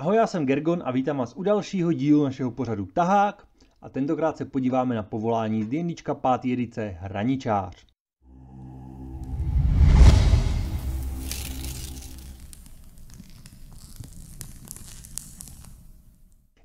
Ahoj, já jsem Gergon a vítám vás u dalšího dílu našeho pořadu Tahák a tentokrát se podíváme na povolání z D&Dčka 5. edice Hraničář.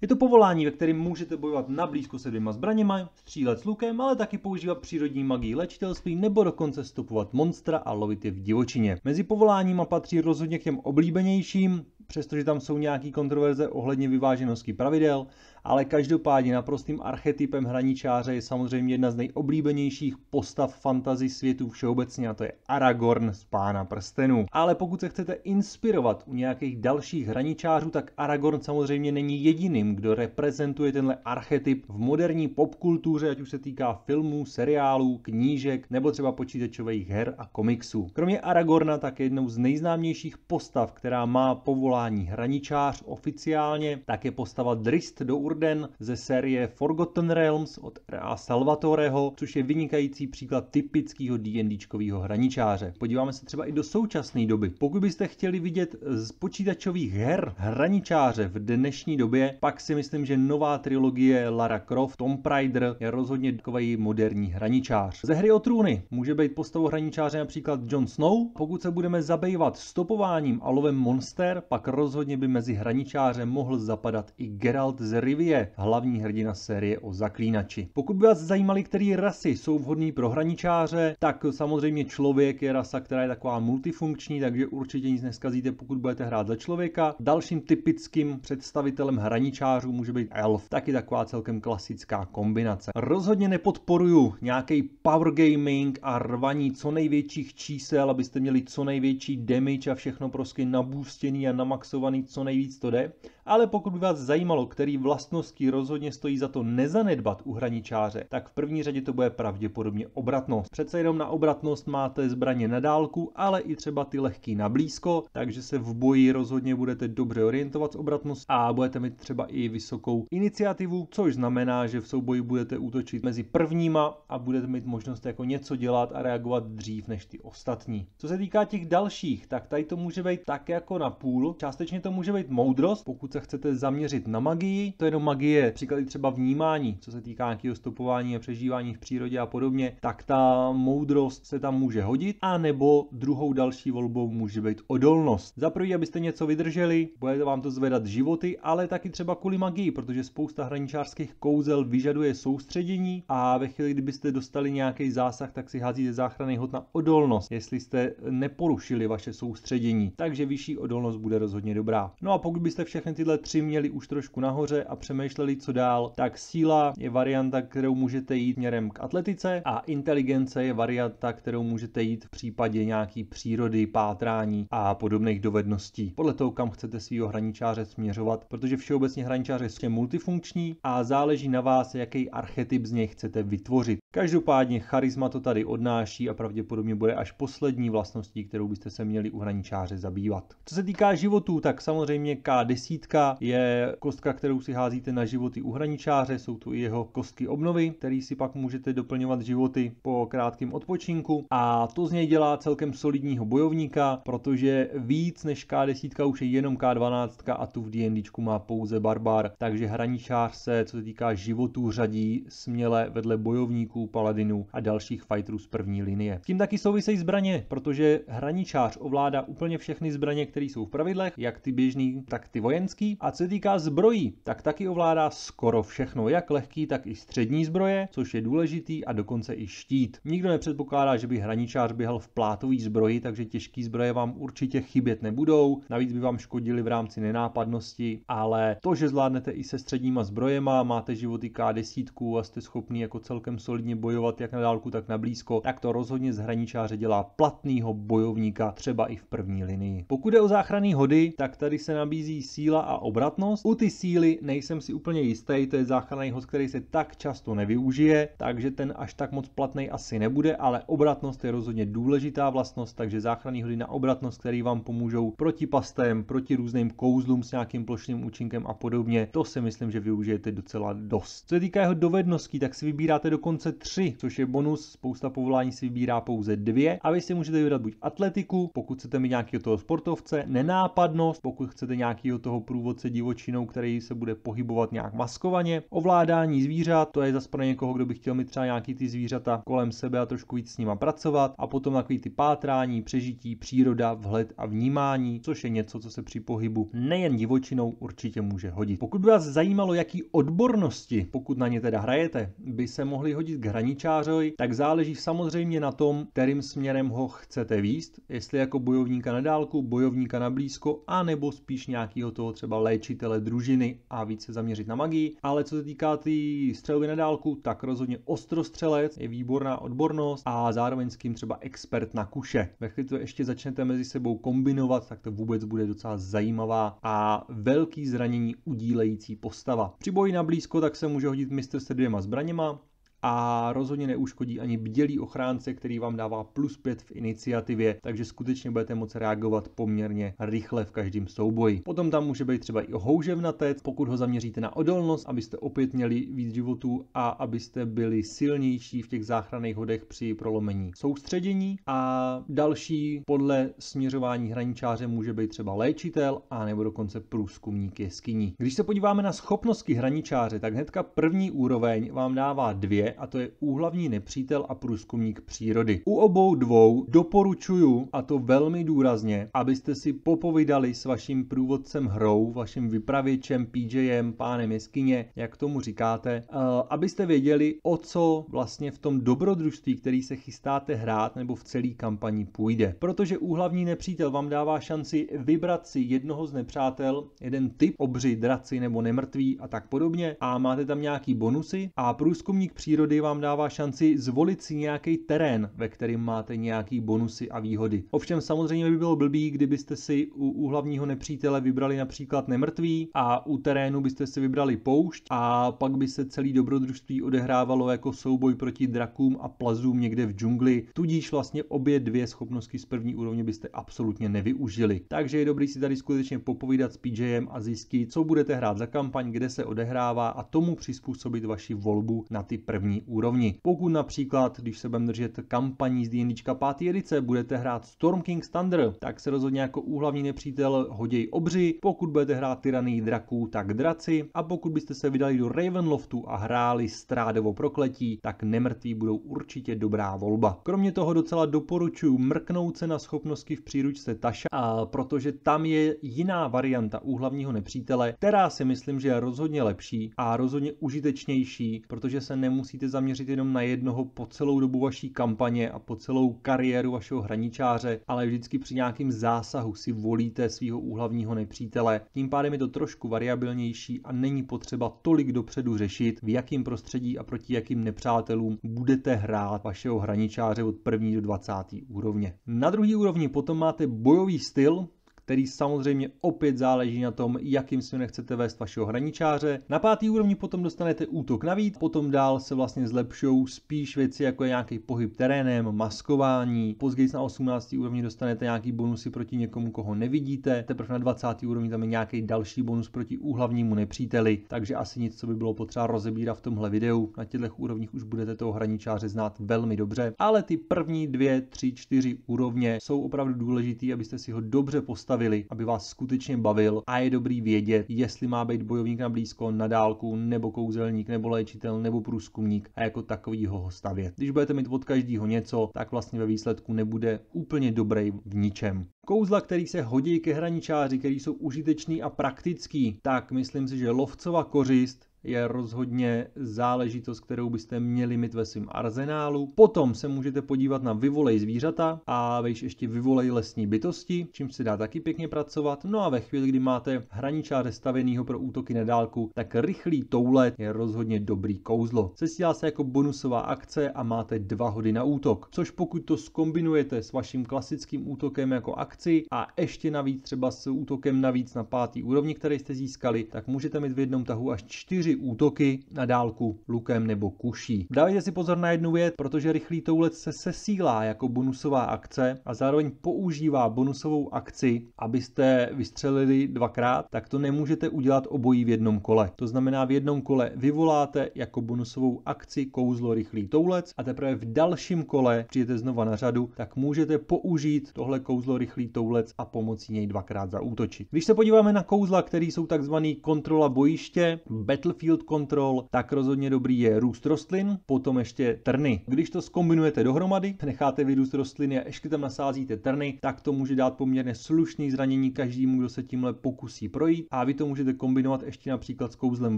Je to povolání, ve kterém můžete bojovat na blízko se dvěma zbraněma, střílet s lukem, ale taky používat přírodní magii léčitelství nebo dokonce stopovat monstra a lovit je v divočině. Mezi povoláníma patří rozhodně k těm oblíbenějším, přestože tam jsou nějaký kontroverze ohledně vyváženosti pravidel, ale každopádně naprostým archetypem hraničáře je samozřejmě jedna z nejoblíbenějších postav fantasy světu všeobecně a to je Aragorn z Pána prstenů. Ale pokud se chcete inspirovat u nějakých dalších hraničářů, tak Aragorn samozřejmě není jediným, kdo reprezentuje tenhle archetyp v moderní popkultuře, ať už se týká filmů, seriálů, knížek nebo třeba počítačových her a komiksů. Kromě Aragorna tak je jednou z nejznámějších postav, která má povolání hraničář oficiálně, tak je postava Drist do Jordan ze série Forgotten Realms od R.A. Salvatoreho, což je vynikající příklad typického D&D hraničáře. Podíváme se třeba i do současné doby. Pokud byste chtěli vidět z počítačových her hraničáře v dnešní době, pak si myslím, že nová trilogie Lara Croft Tomb Raider je rozhodně takový moderní hraničář. Ze hry o trůny může být postavou hraničáře například Jon Snow. Pokud se budeme zabývat stopováním a lovem monster, pak rozhodně by mezi hraničáře mohl zapadat i Geralt z Rivy je hlavní hrdina série o zaklínači. Pokud by vás zajímaly, které rasy jsou vhodné pro hraničáře, tak samozřejmě člověk je rasa, která je taková multifunkční, takže určitě nic neskazíte, pokud budete hrát za člověka. Dalším typickým představitelem hraničářů může být elf, taky taková celkem klasická kombinace. Rozhodně nepodporuju nějaký power gaming a rvaní co největších čísel, abyste měli co největší damage a všechno prostě nabůstěný a namaxovaný, co nejvíc to jde ale pokud by vás zajímalo, který vlastnosti rozhodně stojí za to nezanedbat u hraničáře, tak v první řadě to bude pravděpodobně obratnost. Přece jenom na obratnost máte zbraně na dálku, ale i třeba ty lehký na blízko, takže se v boji rozhodně budete dobře orientovat s obratností a budete mít třeba i vysokou iniciativu, což znamená, že v souboji budete útočit mezi prvníma a budete mít možnost jako něco dělat a reagovat dřív než ty ostatní. Co se týká těch dalších, tak tady to může být tak jako na půl. Částečně to může být moudrost, pokud se chcete zaměřit na magii, to je jenom magie, příklad třeba vnímání, co se týká nějakého stopování a přežívání v přírodě a podobně, tak ta moudrost se tam může hodit, a nebo druhou další volbou může být odolnost. Za prvý, abyste něco vydrželi, bude vám to zvedat životy, ale taky třeba kvůli magii, protože spousta hraničářských kouzel vyžaduje soustředění a ve chvíli, kdybyste dostali nějaký zásah, tak si házíte záchranný hod na odolnost, jestli jste neporušili vaše soustředění. Takže vyšší odolnost bude rozhodně dobrá. No a pokud byste všechny ty tyhle tři měli už trošku nahoře a přemýšleli, co dál, tak síla je varianta, kterou můžete jít měrem k atletice a inteligence je varianta, kterou můžete jít v případě nějaký přírody, pátrání a podobných dovedností. Podle toho, kam chcete svého hraničáře směřovat, protože všeobecně hraničáře jsou multifunkční a záleží na vás, jaký archetyp z něj chcete vytvořit. Každopádně charisma to tady odnáší a pravděpodobně bude až poslední vlastností, kterou byste se měli u hraničáře zabývat. Co se týká životů, tak samozřejmě K10 kostka je kostka, kterou si házíte na životy u hraničáře, jsou tu i jeho kostky obnovy, který si pak můžete doplňovat životy po krátkém odpočinku a to z něj dělá celkem solidního bojovníka, protože víc než K10 už je jenom K12 a tu v D&D má pouze barbar, takže hraničář se, co se týká životů, řadí směle vedle bojovníků, paladinů a dalších fighterů z první linie. S tím taky souvisejí zbraně, protože hraničář ovládá úplně všechny zbraně, které jsou v pravidlech, jak ty běžný, tak ty vojenský lehký. A co se týká zbrojí, tak taky ovládá skoro všechno, jak lehký, tak i střední zbroje, což je důležitý a dokonce i štít. Nikdo nepředpokládá, že by hraničář běhal v plátový zbroji, takže těžký zbroje vám určitě chybět nebudou, navíc by vám škodili v rámci nenápadnosti, ale to, že zvládnete i se středníma zbrojema, máte životy K10 a jste schopni jako celkem solidně bojovat jak na dálku, tak na blízko, tak to rozhodně z hraničáře dělá platného bojovníka, třeba i v první linii. Pokud je o záchranný hody, tak tady se nabízí síla a obratnost. U ty síly nejsem si úplně jistý, to je záchranný host, který se tak často nevyužije, takže ten až tak moc platný asi nebude, ale obratnost je rozhodně důležitá vlastnost, takže záchranný hody na obratnost, který vám pomůžou proti pastem, proti různým kouzlům s nějakým plošným účinkem a podobně, to si myslím, že využijete docela dost. Co se týká jeho dovedností, tak si vybíráte dokonce tři, což je bonus, spousta povolání si vybírá pouze dvě a vy si můžete vybrat buď atletiku, pokud chcete mít nějakého toho sportovce, nenápadnost, pokud chcete nějakého toho průvodce divočinou, který se bude pohybovat nějak maskovaně. Ovládání zvířat, to je zase pro někoho, kdo by chtěl mít třeba nějaký ty zvířata kolem sebe a trošku víc s nima pracovat. A potom takový ty pátrání, přežití, příroda, vhled a vnímání, což je něco, co se při pohybu nejen divočinou určitě může hodit. Pokud by vás zajímalo, jaký odbornosti, pokud na ně teda hrajete, by se mohly hodit k hraničářovi, tak záleží samozřejmě na tom, kterým směrem ho chcete výst, jestli jako bojovníka na dálku, bojovníka na blízko, anebo spíš nějakého toho třeba třeba léčitele družiny a více zaměřit na magii. Ale co se týká té tý střelby na dálku, tak rozhodně ostrostřelec je výborná odbornost a zároveň s kým třeba expert na kuše. Ve chvíli, to ještě začnete mezi sebou kombinovat, tak to vůbec bude docela zajímavá a velký zranění udílející postava. Při boji na blízko tak se může hodit mistr se dvěma zbraněma, a rozhodně neuškodí ani bdělý ochránce, který vám dává plus 5 v iniciativě, takže skutečně budete moci reagovat poměrně rychle v každém souboji. Potom tam může být třeba i houževnatec, pokud ho zaměříte na odolnost, abyste opět měli víc životů a abyste byli silnější v těch záchranných hodech při prolomení soustředění. A další podle směřování hraničáře může být třeba léčitel a nebo dokonce průzkumník jeskyní. Když se podíváme na schopnosti hraničáře, tak hnedka první úroveň vám dává dvě a to je úhlavní nepřítel a průzkumník přírody. U obou dvou doporučuju, a to velmi důrazně, abyste si popovídali s vaším průvodcem hrou, vaším vypravěčem, PJem, pánem jeskyně, jak tomu říkáte, eh, abyste věděli, o co vlastně v tom dobrodružství, který se chystáte hrát nebo v celé kampani půjde. Protože úhlavní nepřítel vám dává šanci vybrat si jednoho z nepřátel, jeden typ obři, draci nebo nemrtví a tak podobně a máte tam nějaký bonusy a průzkumník přírody přírody vám dává šanci zvolit si nějaký terén, ve kterém máte nějaký bonusy a výhody. Ovšem samozřejmě by bylo blbý, kdybyste si u, u hlavního nepřítele vybrali například nemrtvý a u terénu byste si vybrali poušť a pak by se celý dobrodružství odehrávalo jako souboj proti drakům a plazům někde v džungli, tudíž vlastně obě dvě schopnosti z první úrovně byste absolutně nevyužili. Takže je dobrý si tady skutečně popovídat s PJem a zjistit, co budete hrát za kampaň, kde se odehrává a tomu přizpůsobit vaši volbu na ty první první úrovni. Pokud například, když se budeme držet kampaní z D&D 5. edice, budete hrát Storm King Thunder, tak se rozhodně jako úhlavní nepřítel hoděj obři, pokud budete hrát tyraný draků, tak draci a pokud byste se vydali do Ravenloftu a hráli Strádovo prokletí, tak nemrtví budou určitě dobrá volba. Kromě toho docela doporučuji mrknout se na schopnosti v příručce Taša, a protože tam je jiná varianta úhlavního nepřítele, která si myslím, že je rozhodně lepší a rozhodně užitečnější, protože se nemusí musíte zaměřit jenom na jednoho po celou dobu vaší kampaně a po celou kariéru vašeho hraničáře, ale vždycky při nějakém zásahu si volíte svého úhlavního nepřítele. Tím pádem je to trošku variabilnější a není potřeba tolik dopředu řešit, v jakém prostředí a proti jakým nepřátelům budete hrát vašeho hraničáře od první do 20. úrovně. Na druhé úrovni potom máte bojový styl, který samozřejmě opět záleží na tom, jakým směrem chcete vést vašeho hraničáře. Na pátý úrovni potom dostanete útok navíc, potom dál se vlastně zlepšou spíš věci jako je nějaký pohyb terénem, maskování. Později na 18. úrovni dostanete nějaký bonusy proti někomu, koho nevidíte. Teprve na 20. úrovni tam je nějaký další bonus proti úhlavnímu nepříteli, takže asi nic, co by bylo potřeba rozebírat v tomhle videu. Na těchto úrovních už budete toho hraničáře znát velmi dobře, ale ty první dvě, tři, čtyři úrovně jsou opravdu důležitý, abyste si ho dobře postavili postavili, aby vás skutečně bavil a je dobrý vědět, jestli má být bojovník na blízko, na dálku, nebo kouzelník, nebo léčitel, nebo průzkumník a jako takovýho ho stavět. Když budete mít od každého něco, tak vlastně ve výsledku nebude úplně dobrý v ničem. Kouzla, který se hodí ke hraničáři, který jsou užitečný a praktický, tak myslím si, že lovcova kořist je rozhodně záležitost, kterou byste měli mít ve svém arzenálu. Potom se můžete podívat na vyvolej zvířata a vejš ještě vyvolej lesní bytosti, čím se dá taky pěkně pracovat. No a ve chvíli, kdy máte hraničáře stavěného pro útoky na dálku, tak rychlý toulet je rozhodně dobrý kouzlo. Sesílá se jako bonusová akce a máte dva hody na útok, což pokud to skombinujete s vaším klasickým útokem jako akci a ještě navíc třeba s útokem navíc na pátý úrovni, který jste získali, tak můžete mít v jednom tahu až čtyři útoky na dálku lukem nebo kuší. Dávajte si pozor na jednu věc, protože rychlý toulec se sesílá jako bonusová akce a zároveň používá bonusovou akci, abyste vystřelili dvakrát, tak to nemůžete udělat obojí v jednom kole. To znamená, v jednom kole vyvoláte jako bonusovou akci kouzlo rychlý toulec a teprve v dalším kole přijete znova na řadu, tak můžete použít tohle kouzlo rychlý toulec a pomocí něj dvakrát zaútočit. Když se podíváme na kouzla, které jsou takzvaný kontrola bojiště, battlefield Field Control, tak rozhodně dobrý je růst rostlin, potom ještě trny. Když to skombinujete dohromady, necháte vyrůst rostliny a ještě tam nasázíte trny, tak to může dát poměrně slušný zranění každému, kdo se tímhle pokusí projít. A vy to můžete kombinovat ještě například s kouzlem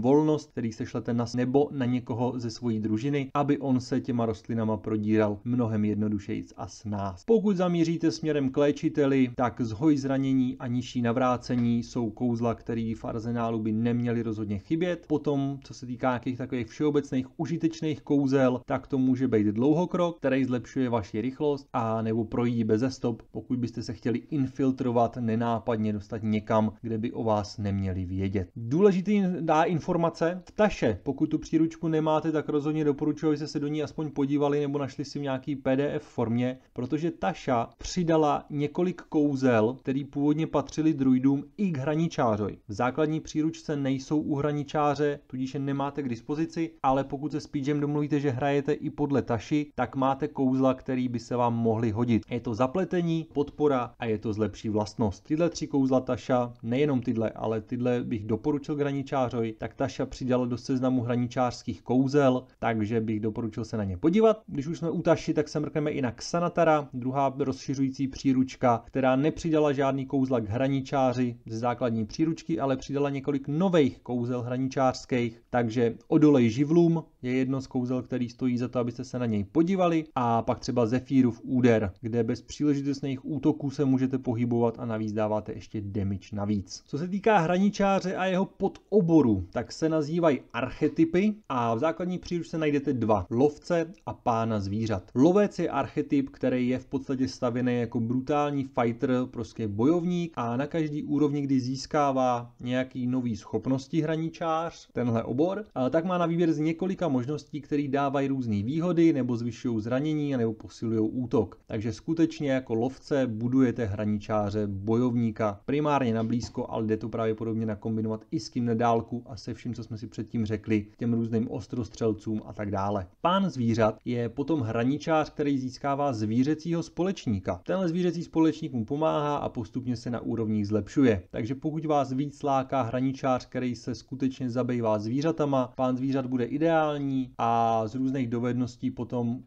volnost, který se šlete na nebo na někoho ze svojí družiny, aby on se těma rostlinama prodíral mnohem jednodušejíc a s nás. Pokud zamíříte směrem k léčiteli, tak zhoj zranění a nižší navrácení jsou kouzla, které v arzenálu by neměly rozhodně chybět. Potom tom, co se týká nějakých takových všeobecných užitečných kouzel, tak to může být dlouhokrok, který zlepšuje vaši rychlost a nebo projít bez stop, pokud byste se chtěli infiltrovat nenápadně dostat někam, kde by o vás neměli vědět. Důležitý dá informace taše. Pokud tu příručku nemáte, tak rozhodně doporučuji, abyste se do ní aspoň podívali nebo našli si v nějaký PDF formě, protože taša přidala několik kouzel, který původně patřili druidům i k hraničáři. V základní příručce nejsou u hraničáře tudíž je nemáte k dispozici, ale pokud se s Pidgem domluvíte, že hrajete i podle taši, tak máte kouzla, který by se vám mohly hodit. Je to zapletení, podpora a je to zlepší vlastnost. Tyhle tři kouzla taša, nejenom tyhle, ale tyhle bych doporučil graničářovi, tak taša přidala do seznamu hraničářských kouzel, takže bych doporučil se na ně podívat. Když už jsme u taši, tak se mrkneme i na Xanatara, druhá rozšiřující příručka, která nepřidala žádný kouzla k hraničáři z základní příručky, ale přidala několik nových kouzel hraničářských hospodářských, takže odolej živlům, je jedno z kouzel, který stojí za to, abyste se na něj podívali a pak třeba Zefírův úder, kde bez příležitostných útoků se můžete pohybovat a navíc dáváte ještě damage navíc. Co se týká hraničáře a jeho podoboru, tak se nazývají archetypy a v základní se najdete dva, lovce a pána zvířat. Lovec je archetyp, který je v podstatě stavěný jako brutální fighter, prostě bojovník a na každý úrovni, kdy získává nějaký nový schopnosti hraničář, tenhle obor, tak má na výběr z několika možností, které dávají různé výhody, nebo zvyšují zranění, nebo posilují útok. Takže skutečně jako lovce budujete hraničáře, bojovníka, primárně na blízko, ale jde to právě podobně nakombinovat i s kým na dálku a se vším, co jsme si předtím řekli, těm různým ostrostřelcům a tak dále. Pán zvířat je potom hraničář, který získává zvířecího společníka. Tenhle zvířecí společník mu pomáhá a postupně se na úrovních zlepšuje. Takže pokud vás víc láká hraničář, který se skutečně zabývá zvířatama, pán zvířat bude ideální mentální a z různých dovedností potom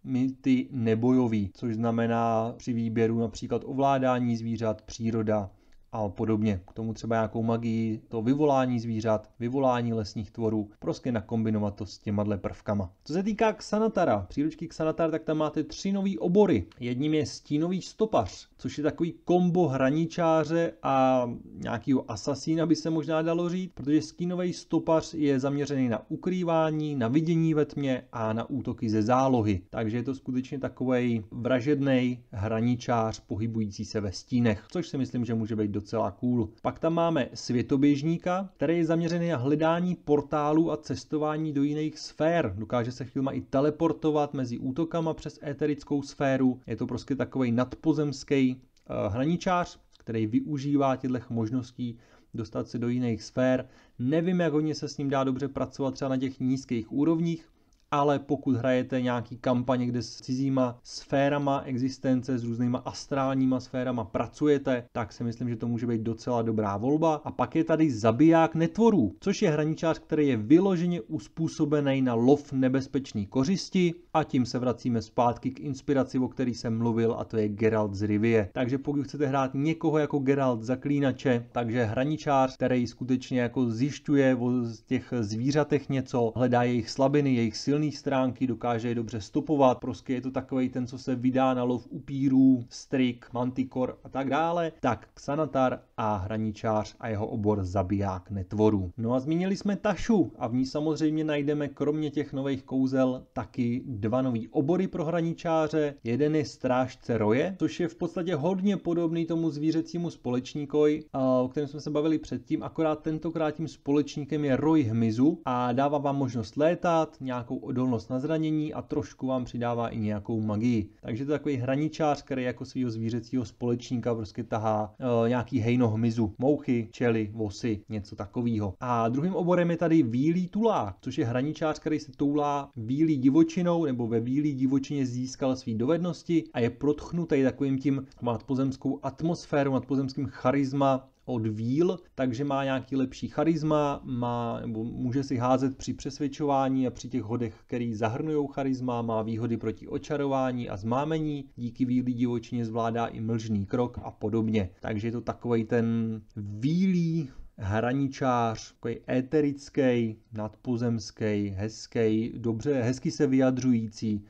ty nebojový, což znamená při výběru například ovládání zvířat, příroda, a podobně. K tomu třeba nějakou magii, to vyvolání zvířat, vyvolání lesních tvorů, prostě nakombinovat to s těma prvkama. Co se týká Xanatara, příručky Xanatar, tak tam máte tři nové obory. Jedním je stínový stopař, což je takový kombo hraničáře a nějakého asasína by se možná dalo říct, protože stínový stopař je zaměřený na ukrývání, na vidění ve tmě a na útoky ze zálohy. Takže je to skutečně takový vražedný hraničář pohybující se ve stínech, což si myslím, že může být docela cool. Pak tam máme světoběžníka, který je zaměřený na hledání portálů a cestování do jiných sfér. Dokáže se chvílma i teleportovat mezi útokama přes eterickou sféru. Je to prostě takový nadpozemský eh, hraničář, který využívá těchto možností dostat se do jiných sfér. Nevím, jak hodně se s ním dá dobře pracovat třeba na těch nízkých úrovních, ale pokud hrajete nějaký kampaně, kde s cizíma sférama existence, s různýma astrálníma sférama pracujete, tak si myslím, že to může být docela dobrá volba. A pak je tady zabiják netvorů, což je hraničář, který je vyloženě uspůsobený na lov nebezpečný kořisti a tím se vracíme zpátky k inspiraci, o který jsem mluvil a to je Geralt z Rivie. Takže pokud chcete hrát někoho jako Geralt zaklínače, takže hraničář, který skutečně jako zjišťuje o těch zvířatech něco, hledá jejich slabiny, jejich silné silné stránky, dokáže je dobře stopovat, prostě je to takový ten, co se vydá na lov upírů, strik, mantikor a tak dále, tak Xanatar a hraničář a jeho obor zabiják netvorů. No a zmínili jsme Tašu a v ní samozřejmě najdeme kromě těch nových kouzel taky dva nový obory pro hraničáře. Jeden je strážce roje, což je v podstatě hodně podobný tomu zvířecímu společníkovi, eh, o kterém jsme se bavili předtím, akorát tentokrát tím společníkem je roj hmyzu a dává vám možnost létat, nějakou odolnost na zranění a trošku vám přidává i nějakou magii. Takže to je takový hraničář, který jako svého zvířecího společníka prostě tahá e, nějaký hejno hmyzu, mouchy, čely, vosy, něco takového. A druhým oborem je tady výlý tulák, což je hraničář, který se toulá výlí divočinou nebo ve výlí divočině získal své dovednosti a je protchnutý takovým tím nadpozemskou atmosféru, nadpozemským charisma od víl, takže má nějaký lepší charisma, má, nebo může si házet při přesvědčování a při těch hodech, který zahrnují charisma, má výhody proti očarování a zmámení, díky vílí divočině zvládá i mlžný krok a podobně. Takže je to takový ten vílí hraničář, takový éterický, nadpozemský, hezký, dobře, hezky se vyjadřující,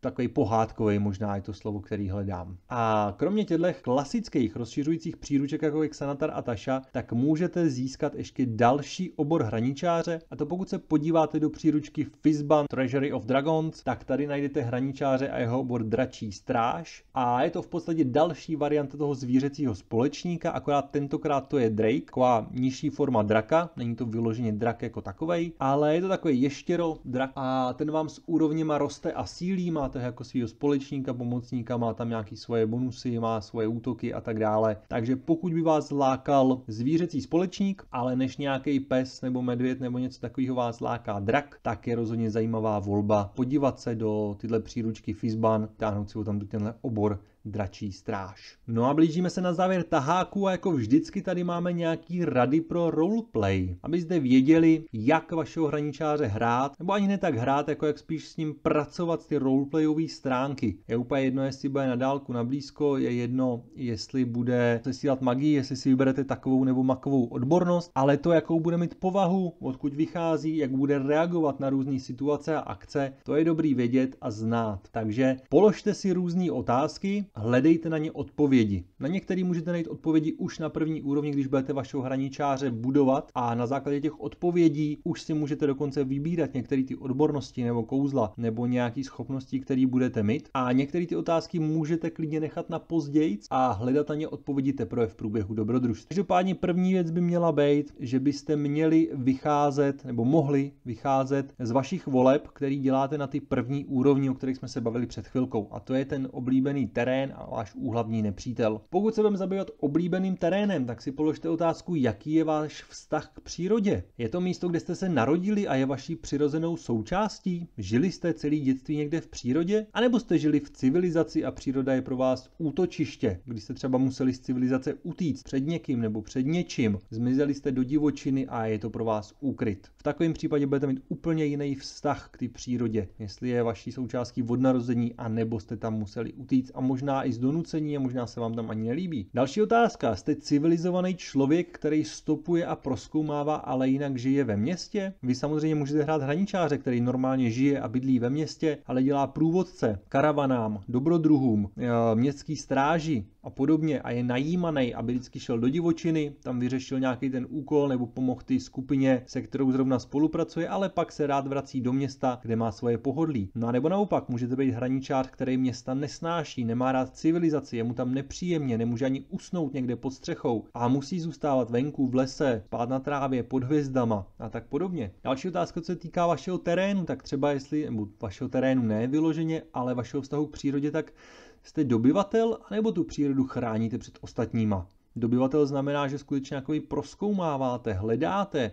takový pohádkový možná je to slovo, který hledám. A kromě těchto klasických rozšiřujících příruček jako Xanatar a Taša, tak můžete získat ještě další obor hraničáře a to pokud se podíváte do příručky Fizban Treasury of Dragons, tak tady najdete hraničáře a jeho obor Dračí stráž a je to v podstatě další varianta toho zvířecího společníka, akorát tentokrát to je Drake, taková nižší forma draka, není to vyloženě drak jako takovej, ale je to takový ještěro drak a ten vám s úrovněma roste a sílí, má máte jako svého společníka, pomocníka, má tam nějaký svoje bonusy, má svoje útoky a tak dále. Takže pokud by vás lákal zvířecí společník, ale než nějaký pes nebo medvěd nebo něco takového vás láká drak, tak je rozhodně zajímavá volba podívat se do tyhle příručky Fizban, táhnout si ho tam do tenhle obor dračí stráž. No a blížíme se na závěr taháku a jako vždycky tady máme nějaký rady pro roleplay, abyste věděli, jak vašeho hraničáře hrát, nebo ani ne tak hrát, jako jak spíš s ním pracovat ty roleplayové stránky. Je úplně jedno, jestli bude na dálku, na blízko, je jedno, jestli bude sesílat magii, jestli si vyberete takovou nebo makovou odbornost, ale to, jakou bude mít povahu, odkud vychází, jak bude reagovat na různé situace a akce, to je dobrý vědět a znát. Takže položte si různé otázky hledejte na ně odpovědi. Na některý můžete najít odpovědi už na první úrovni, když budete vašeho hraničáře budovat a na základě těch odpovědí už si můžete dokonce vybírat některé ty odbornosti nebo kouzla nebo nějaké schopnosti, které budete mít. A některé ty otázky můžete klidně nechat na později a hledat na ně odpovědi teprve v průběhu dobrodružství. Každopádně první věc by měla být, že byste měli vycházet nebo mohli vycházet z vašich voleb, který děláte na ty první úrovni, o kterých jsme se bavili před chvilkou. A to je ten oblíbený terén online a váš úhlavní nepřítel. Pokud se budeme zabývat oblíbeným terénem, tak si položte otázku, jaký je váš vztah k přírodě. Je to místo, kde jste se narodili a je vaší přirozenou součástí? Žili jste celý dětství někde v přírodě? A nebo jste žili v civilizaci a příroda je pro vás útočiště, když jste třeba museli z civilizace utíct před někým nebo před něčím? Zmizeli jste do divočiny a je to pro vás úkryt. V takovém případě budete mít úplně jiný vztah k té přírodě, jestli je vaší součástí vodnarození a nebo jste tam museli utíct a možná možná i z donucení a možná se vám tam ani nelíbí. Další otázka. Jste civilizovaný člověk, který stopuje a proskoumává, ale jinak žije ve městě? Vy samozřejmě můžete hrát hraničáře, který normálně žije a bydlí ve městě, ale dělá průvodce, karavanám, dobrodruhům, e, městský stráži, a podobně a je najímaný, aby vždycky šel do divočiny, tam vyřešil nějaký ten úkol nebo pomohl té skupině, se kterou zrovna spolupracuje, ale pak se rád vrací do města, kde má svoje pohodlí. No a nebo naopak, můžete být hraničář, který města nesnáší, nemá rád civilizaci, je mu tam nepříjemně, nemůže ani usnout někde pod střechou a musí zůstávat venku v lese, spát na trávě, pod hvězdama a tak podobně. Další otázka, co se týká vašeho terénu, tak třeba jestli, nebo vašeho terénu ne vyloženě, ale vašeho vztahu k přírodě, tak Jste dobyvatel, anebo tu přírodu chráníte před ostatníma? Dobyvatel znamená, že skutečně vy proskoumáváte, hledáte,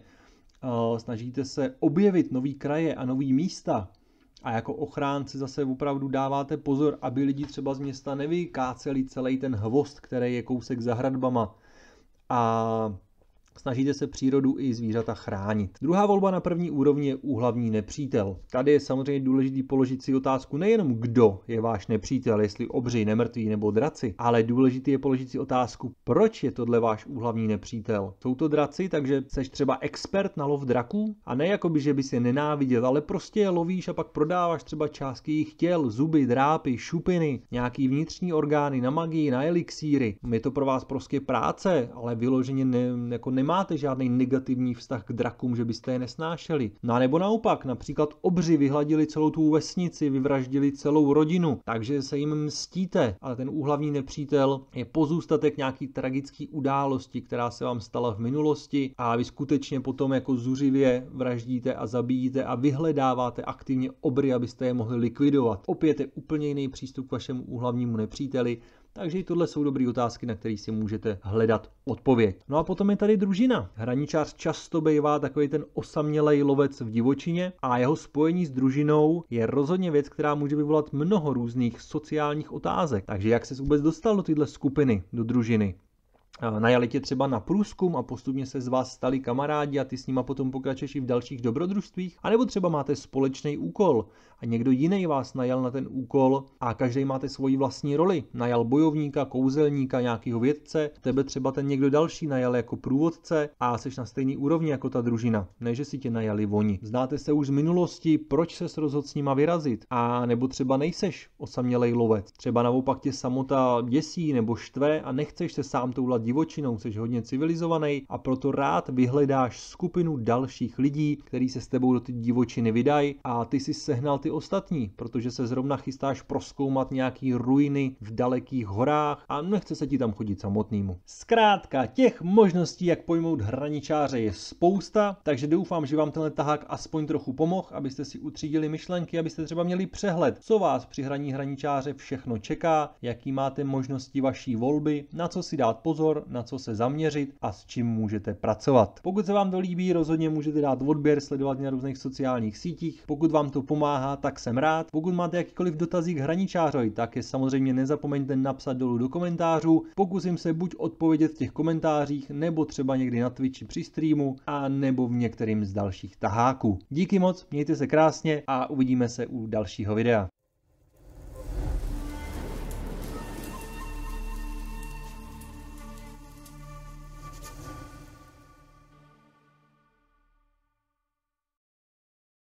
snažíte se objevit nový kraje a nový místa. A jako ochránci zase opravdu dáváte pozor, aby lidi třeba z města nevykáceli celý ten hvost, který je kousek za hradbama. A Snažíte se přírodu i zvířata chránit. Druhá volba na první úrovni je úhlavní nepřítel. Tady je samozřejmě důležité položit si otázku nejenom kdo je váš nepřítel, jestli obři, nemrtví nebo draci, ale důležité je položit si otázku, proč je tohle váš úhlavní nepřítel. Jsou to draci, takže jsi třeba expert na lov draků a ne jako by, že bys je nenáviděl, ale prostě je lovíš a pak prodáváš třeba částky jejich těl, zuby, drápy, šupiny, nějaký vnitřní orgány na magii, na elixíry. Je to pro vás prostě práce, ale vyloženě ne, jako ne nemáte žádný negativní vztah k drakům, že byste je nesnášeli. No a nebo naopak, například obři vyhladili celou tu vesnici, vyvraždili celou rodinu, takže se jim mstíte, ale ten úhlavní nepřítel je pozůstatek nějaký tragický události, která se vám stala v minulosti a vy skutečně potom jako zuřivě vraždíte a zabijíte a vyhledáváte aktivně obry, abyste je mohli likvidovat. Opět je úplně jiný přístup k vašemu úhlavnímu nepříteli, takže i tohle jsou dobré otázky, na které si můžete hledat odpověď. No a potom je tady družina. Hraničář často bývá takový ten osamělej lovec v divočině a jeho spojení s družinou je rozhodně věc, která může vyvolat mnoho různých sociálních otázek. Takže jak se vůbec dostal do této skupiny, do družiny? Najali tě třeba na průzkum a postupně se z vás stali kamarádi a ty s nima potom pokračuješ i v dalších dobrodružstvích, A nebo třeba máte společný úkol někdo jiný vás najal na ten úkol a každý máte svoji vlastní roli. Najal bojovníka, kouzelníka, nějakého vědce, tebe třeba ten někdo další najal jako průvodce a jsi na stejný úrovni jako ta družina, ne že si tě najali oni. Znáte se už z minulosti, proč se rozhodl s nima vyrazit a nebo třeba nejseš osamělej lovec. Třeba naopak tě samota děsí nebo štve a nechceš se sám toulat divočinou, jsi hodně civilizovaný a proto rád vyhledáš skupinu dalších lidí, který se s tebou do ty divočiny vydají a ty si sehnal ty ostatní, protože se zrovna chystáš proskoumat nějaký ruiny v dalekých horách a nechce se ti tam chodit samotnému. Zkrátka, těch možností, jak pojmout hraničáře, je spousta, takže doufám, že vám tenhle tahák aspoň trochu pomohl, abyste si utřídili myšlenky, abyste třeba měli přehled, co vás při hraní hraničáře všechno čeká, jaký máte možnosti vaší volby, na co si dát pozor, na co se zaměřit a s čím můžete pracovat. Pokud se vám to líbí, rozhodně můžete dát odběr, sledovat mě na různých sociálních sítích. Pokud vám to pomáhá, tak jsem rád. Pokud máte jakýkoliv dotazí k Hraničářovi, tak je samozřejmě nezapomeňte napsat dolů do komentářů. Pokusím se buď odpovědět v těch komentářích, nebo třeba někdy na Twitchi při streamu, a nebo v některým z dalších taháků. Díky moc, mějte se krásně a uvidíme se u dalšího videa.